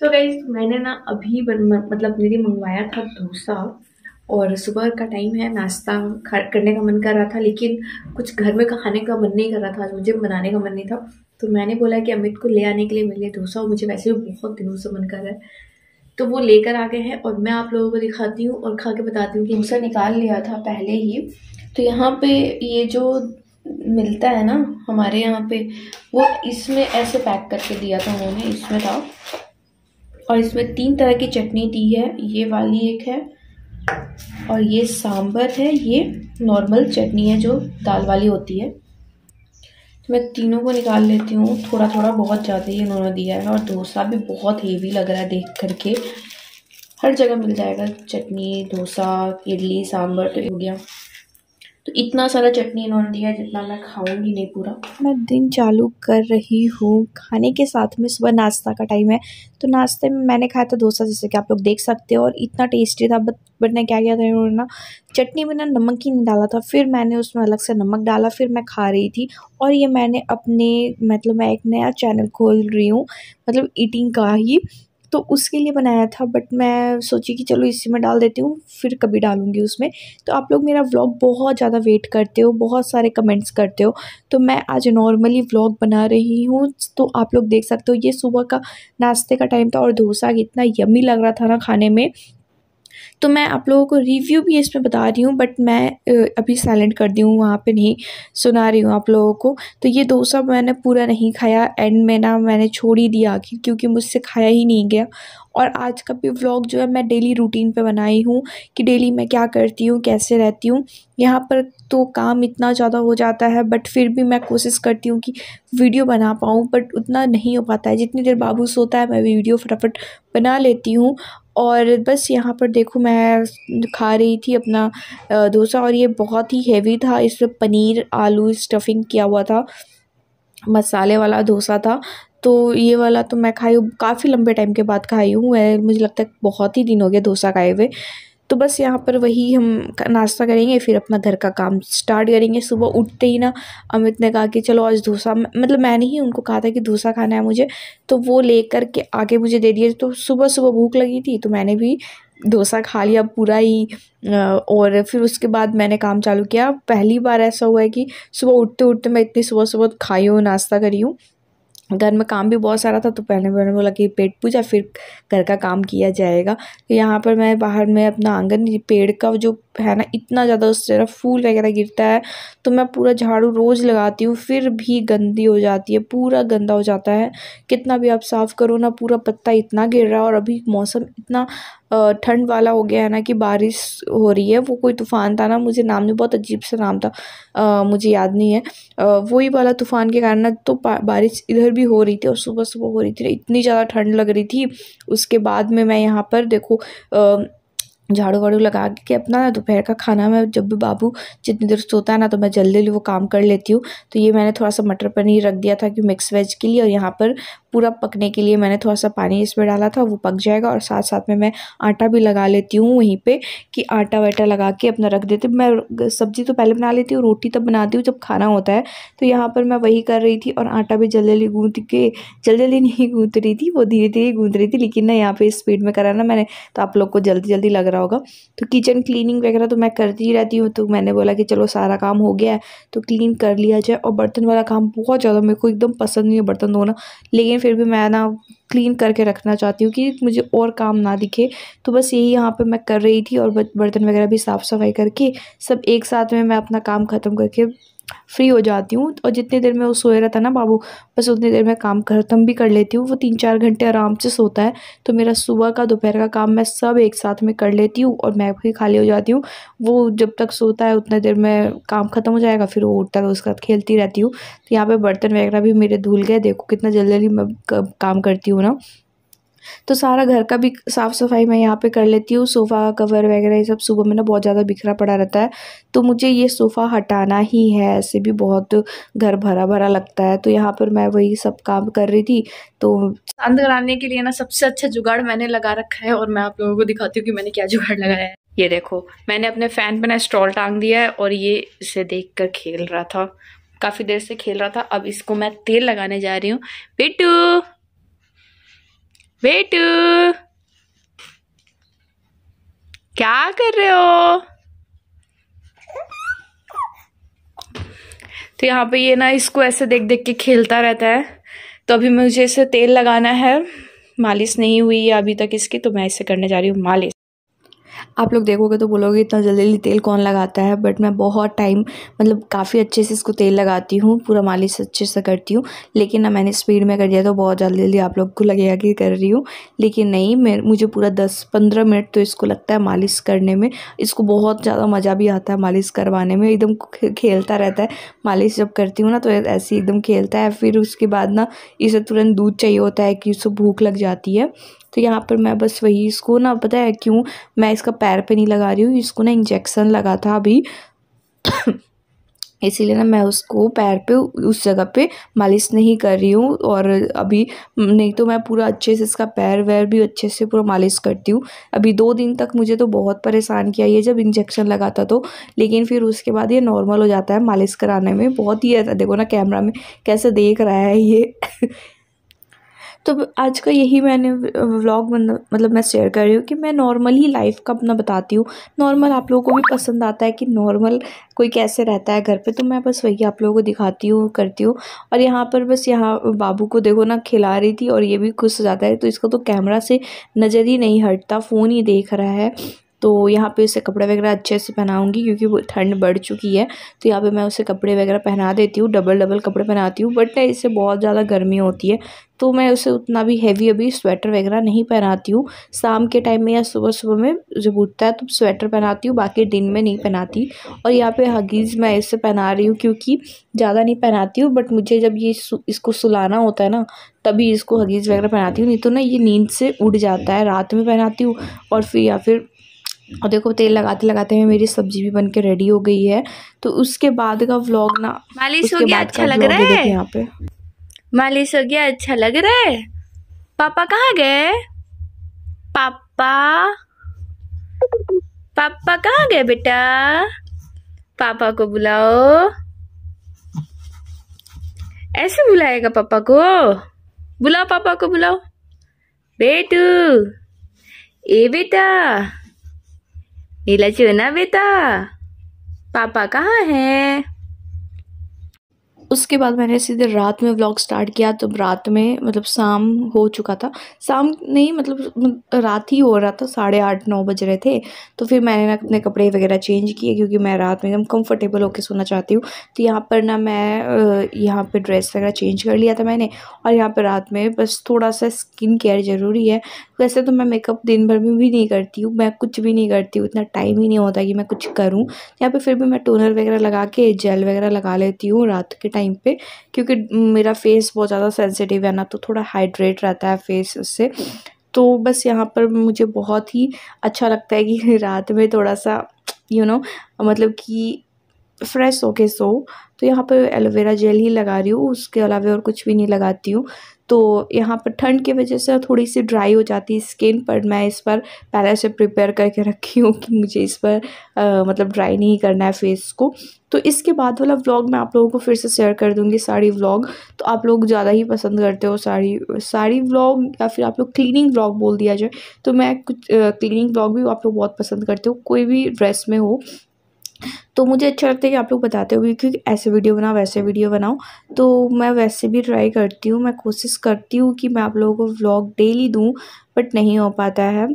सो so मैंने ना अभी बन मतलब मेरे मंगवाया था डोसा और सुबह का टाइम है नाश्ता करने का मन कर रहा था लेकिन कुछ घर में खाने का मन नहीं कर रहा था आज मुझे बनाने का मन नहीं था तो मैंने बोला कि अमित को ले आने के लिए मेरे लिए डोसा और मुझे वैसे भी बहुत दिनों से मन कर रहा है तो वो लेकर आ गए हैं और मैं आप लोगों को दिखाती हूँ और खा के बताती हूँ कि डोसा निकाल लिया था पहले ही तो यहाँ पे ये जो मिलता है ना हमारे यहाँ पे वो इसमें ऐसे पैक करके दिया था उन्होंने इसमें था और इसमें तीन तरह की चटनी दी है ये वाली एक है और ये सांभर है ये नॉर्मल चटनी है जो दाल वाली होती है तो मैं तीनों को निकाल लेती हूँ थोड़ा थोड़ा बहुत ज़्यादा ही इन्होंने दिया है और डोसा भी बहुत हेवी लग रहा है देख करके हर जगह मिल जाएगा चटनी डोसा इडली सांभर तो हो गया तो इतना सारा चटनी इन्होंने दिया जितना मैं खाऊंगी नहीं पूरा मैं दिन चालू कर रही हूँ खाने के साथ में सुबह नाश्ता का टाइम है तो नाश्ते में मैंने खाया था डोसा जैसे कि आप लोग देख सकते हो और इतना टेस्टी था बट बट मैं क्या किया था इन्होंने ना चटनी में ना नमक ही नहीं डाला था फिर मैंने उसमें अलग से नमक डाला फिर मैं खा रही थी और ये मैंने अपने मतलब मैं एक नया चैनल खोल रही हूँ मतलब ईटिंग का ही तो उसके लिए बनाया था बट मैं सोची कि चलो इसी में डाल देती हूँ फिर कभी डालूँगी उसमें तो आप लोग मेरा व्लॉग बहुत ज़्यादा वेट करते हो बहुत सारे कमेंट्स करते हो तो मैं आज नॉर्मली व्लॉग बना रही हूँ तो आप लोग देख सकते हो ये सुबह का नाश्ते का टाइम था और डोसा इतना यमी लग रहा था ना खाने में तो मैं आप लोगों को रिव्यू भी इसमें बता रही हूँ बट मैं अभी साइलेंट कर दी हूँ वहाँ पे नहीं सुना रही हूँ आप लोगों को तो ये डोसा मैंने पूरा नहीं खाया एंड में ना मैंने छोड़ ही दिया आखिर क्योंकि मुझसे खाया ही नहीं गया और आज का भी व्लॉग जो है मैं डेली रूटीन पे बनाई हूँ कि डेली मैं क्या करती हूँ कैसे रहती हूँ यहाँ पर तो काम इतना ज़्यादा हो जाता है बट फिर भी मैं कोशिश करती हूँ कि वीडियो बना पाऊँ बट उतना नहीं हो पाता है जितनी देर बाबू सोता है मैं वीडियो फटाफट बना लेती हूँ और बस यहाँ पर देखो मैं खा रही थी अपना डोसा और ये बहुत ही हैवी था इसमें पनीर आलू स्टफिंग किया हुआ था मसाले वाला डोसा था तो ये वाला तो मैं खाई हूँ काफ़ी लंबे टाइम के बाद खाई हूँ मुझे लगता है बहुत ही दिन हो गया डोसा खाए हुए तो बस यहाँ पर वही हम नाश्ता करेंगे फिर अपना घर का काम स्टार्ट करेंगे सुबह उठते ही ना अमित ने कहा कि चलो आज डोसा मतलब मैंने ही उनको कहा था कि डोसा खाना है मुझे तो वो ले कर के आगे मुझे दे दिए तो सुबह सुबह भूख लगी थी तो मैंने भी डोसा खा लिया पूरा ही और फिर उसके बाद मैंने काम चालू किया पहली बार ऐसा हुआ है कि सुबह उठते उठते मैं इतनी सुबह सुबह खाई हूँ नाश्ता करी हूँ घर में काम भी बहुत सारा था तो पहले मैंने बोला कि पेट पूजा फिर घर का काम किया जाएगा तो यहाँ पर मैं बाहर में अपना आंगन पेड़ का जो है ना इतना ज़्यादा उससे ना फूल वगैरह गिरता है तो मैं पूरा झाड़ू रोज़ लगाती हूँ फिर भी गंदी हो जाती है पूरा गंदा हो जाता है कितना भी आप साफ़ करो ना पूरा पत्ता इतना गिर रहा है और अभी मौसम इतना ठंड वाला हो गया है ना कि बारिश हो रही है वो कोई तूफ़ान था ना मुझे नाम नहीं बहुत अजीब सा नाम था आ, मुझे याद नहीं है वही वाला तूफ़ान के कारण ना तो बारिश इधर भी हो रही थी और सुबह सुबह हो रही थी इतनी ज़्यादा ठंड लग रही थी उसके बाद में मैं यहाँ पर देखो आ, झाड़ू वाड़ू लगा के अपना दोपहर का खाना मैं जब भी बाबू जितनी देर सोता है ना तो मैं जल्दी जल्दी वो काम कर लेती हूँ तो ये मैंने थोड़ा सा मटर पनीर रख दिया था कि मिक्स वेज के लिए और यहाँ पर पूरा पकने के लिए मैंने थोड़ा सा पानी इसमें डाला था वो पक जाएगा और साथ साथ में मैं आटा भी लगा लेती हूँ वहीं पर कि आटा वाटा लगा के अपना रख देती मैं सब्ज़ी तो पहले बना लेती हूँ रोटी तब बनाती हूँ जब खाना होता है तो यहाँ पर मैं वही कर रही थी और आटा भी जल्दी जल्दी गूँथ के जल्दी जल्दी नहीं गूँथ रही थी वो धीरे धीरे गूँथ रही थी लेकिन ना यहाँ पर स्पीड में करा ना मैंने तो आप लोग को जल्दी जल्दी लग रहा होगा तो किचन क्लीनिंग वगैरह तो मैं करती ही रहती हूँ तो मैंने बोला कि चलो सारा काम हो गया है तो क्लीन कर लिया जाए और बर्तन वाला काम बहुत ज़्यादा मेरे को एकदम पसंद नहीं है बर्तन धोना लेकिन फिर भी मैं ना क्लीन करके रखना चाहती हूँ कि मुझे और काम ना दिखे तो बस यही यहाँ पर मैं कर रही थी और बर्तन वगैरह भी साफ़ सफाई करके सब एक साथ में मैं अपना काम ख़त्म करके फ्री हो जाती हूँ और जितनी देर में वो सोए रहता है ना बाबू बस उतनी देर में काम खत्म भी कर लेती हूँ वो तीन चार घंटे आराम से सोता है तो मेरा सुबह का दोपहर का काम मैं सब एक साथ में कर लेती हूँ और मैं भी खाली हो जाती हूँ वो जब तक सोता है उतने देर में काम ख़त्म हो जाएगा फिर वो उठता है तो उसके साथ खेलती रहती हूँ तो यहाँ पर बर्तन वगैरह भी मेरे धुल गए देखो कितना जल्दी जल्दी मैं काम करती हूँ ना तो सारा घर का भी साफ़ सफाई मैं यहाँ पे कर लेती हूँ सोफ़ा कवर वगैरह ये सब सुबह में ना बहुत ज़्यादा बिखरा पड़ा रहता है तो मुझे ये सोफ़ा हटाना ही है ऐसे भी बहुत घर भरा भरा लगता है तो यहाँ पर मैं वही सब काम कर रही थी तो शांत कराने के लिए ना सबसे अच्छा जुगाड़ मैंने लगा रखा है और मैं आप लोगों को दिखाती हूँ कि मैंने क्या जुगाड़ लगाया है ये देखो मैंने अपने फ़ैन पर ना स्टॉल टांग दिया है और ये इसे देख कर खेल रहा था काफ़ी देर से खेल रहा था अब इसको मैं तेल लगाने जा रही हूँ बिटू वेट क्या कर रहे हो तो यहाँ पे ये ना इसको ऐसे देख देख के खेलता रहता है तो अभी मुझे इसे तेल लगाना है मालिश नहीं हुई है अभी तक इसकी तो मैं इसे करने जा रही हूँ मालिश आप लोग देखोगे तो बोलोगे इतना जल्दी जल्दी तेल कौन लगाता है बट मैं बहुत टाइम मतलब काफ़ी अच्छे से इसको तेल लगाती हूँ पूरा मालिश अच्छे से करती हूँ लेकिन ना मैंने स्पीड में कर दिया तो बहुत जल्दी जल्दी आप लोग को लगेगा कि कर रही हूँ लेकिन नहीं मैं मुझे पूरा दस पंद्रह मिनट तो इसको लगता है मालिश करने में इसको बहुत ज़्यादा मज़ा भी आता है मालिश करवाने में एकदम खेलता रहता है मालिश जब करती हूँ ना तो ऐसे एकदम खेलता है फिर उसके बाद ना इसे तुरंत दूध चाहिए होता है कि उसको भूख लग जाती है तो यहाँ पर मैं बस वही इसको ना पता है क्यों मैं इसका पैर पे नहीं लगा रही हूँ इसको ना इंजेक्शन लगा था अभी इसीलिए ना मैं उसको पैर पे उस जगह पे मालिश नहीं कर रही हूँ और अभी नहीं तो मैं पूरा अच्छे से इसका पैर वैर भी अच्छे से पूरा मालिश करती हूँ अभी दो दिन तक मुझे तो बहुत परेशान किया ये जब इंजेक्शन लगाता तो लेकिन फिर उसके बाद ये नॉर्मल हो जाता है मालिश कराने में बहुत ही देखो ना कैमरा में कैसे देख रहा है ये तो आज का यही मैंने व्लॉग मतलब मैं शेयर कर रही हूँ कि मैं नॉर्मली लाइफ का अपना बताती हूँ नॉर्मल आप लोगों को भी पसंद आता है कि नॉर्मल कोई कैसे रहता है घर पे तो मैं बस वही आप लोगों को दिखाती हूँ करती हूँ और यहाँ पर बस यहाँ बाबू को देखो ना खिला रही थी और ये भी खुश हो जाता है तो इसका तो कैमरा से नज़र ही नहीं हटता फ़ोन ही देख रहा है तो यहाँ पे उसे कपड़े वगैरह अच्छे से पहनाऊँगी क्योंकि वो ठंड बढ़ चुकी है तो यहाँ पे मैं उसे कपड़े वगैरह पहना देती हूँ डबल डबल कपड़े पहनाती हूँ बट इससे बहुत ज़्यादा गर्मी होती है तो मैं उसे उतना भी हैवी अभी स्वेटर वगैरह नहीं पहनाती हूँ शाम के टाइम में या सुबह सुबह में जब उठता है तो स्वेटर पहनाती हूँ बाकी दिन में नहीं पहनाती और यहाँ पे हगीज़ मैं इसे पहना रही हूँ क्योंकि ज़्यादा नहीं पहनाती हूँ बट मुझे जब ये इसको सुलाना होता है ना तभी इसको हगीज़ वगैरह पहनाती हूँ नहीं तो ना ये नींद से उड़ जाता है रात में पहनाती हूँ और फिर या फिर और देखो तेल लगाते लगाते में मेरी सब्जी भी बन के रेडी हो गई है तो उसके बाद का व्लॉग ना उसके बाद अच्छा का लग रहा है यहाँ पे मालिश हो गया अच्छा लग रहा है पापा कहाँ गए पापा पापा कहाँ गए बेटा पापा को बुलाओ ऐसे बुलाएगा पापा को बुलाओ पापा को बुलाओ बेटू ए बेटा नीला चुना बेटा पापा कहाँ है उसके बाद मैंने सीधे रात में व्लॉग स्टार्ट किया तो रात में मतलब शाम हो चुका था शाम नहीं मतलब रात ही हो रहा था साढ़े आठ नौ बज रहे थे तो फिर मैंने ना अपने कपड़े वगैरह चेंज किए क्योंकि मैं रात में एकदम कंफर्टेबल होकर सोना चाहती हूँ तो यहाँ पर ना मैं यहाँ पर ड्रेस वगैरह चेंज कर लिया था मैंने और यहाँ पर रात में बस थोड़ा सा स्किन केयर ज़रूरी है वैसे तो मैं मेकअप दिन भर में भी नहीं करती हूँ मैं कुछ भी नहीं करती हूँ इतना टाइम ही नहीं होता कि मैं कुछ करूँ यहाँ पर फिर भी मैं टोनर वगैरह लगा के जेल वगैरह लगा लेती हूँ रात के टाइम टाइम पे क्योंकि मेरा फेस बहुत ज़्यादा सेंसिटिव है ना तो थोड़ा हाइड्रेट रहता है फेस उससे तो बस यहाँ पर मुझे बहुत ही अच्छा लगता है कि रात में थोड़ा सा यू you नो know, मतलब कि फ्रेश होके सो तो यहाँ पर एलोवेरा जेल ही लगा रही हूँ उसके अलावा और कुछ भी नहीं लगाती हूँ तो यहाँ पर ठंड की वजह से थोड़ी सी ड्राई हो जाती है स्किन पर मैं इस पर पहले से प्रिपेयर करके रखी हूँ कि मुझे इस पर आ, मतलब ड्राई नहीं करना है फेस को तो इसके बाद वाला व्लॉग मैं आप लोगों को फिर से शेयर कर दूँगी साड़ी व्लॉग तो आप लोग ज़्यादा ही पसंद करते हो साड़ी साड़ी व्लॉग या फिर आप लोग क्लीनिंग व्लॉग बोल दिया जाए तो मैं कुछ क्लीनिंग व्लॉग भी आप लोग बहुत पसंद करते हो कोई भी ड्रेस में हो तो मुझे अच्छा लगता है कि आप लोग बताते हो क्योंकि ऐसे वीडियो बनाओ वैसे वीडियो बनाओ तो मैं वैसे भी ट्राई करती हूँ मैं कोशिश करती हूँ कि मैं आप लोगों को व्लॉग डेली दूँ बट नहीं हो पाता है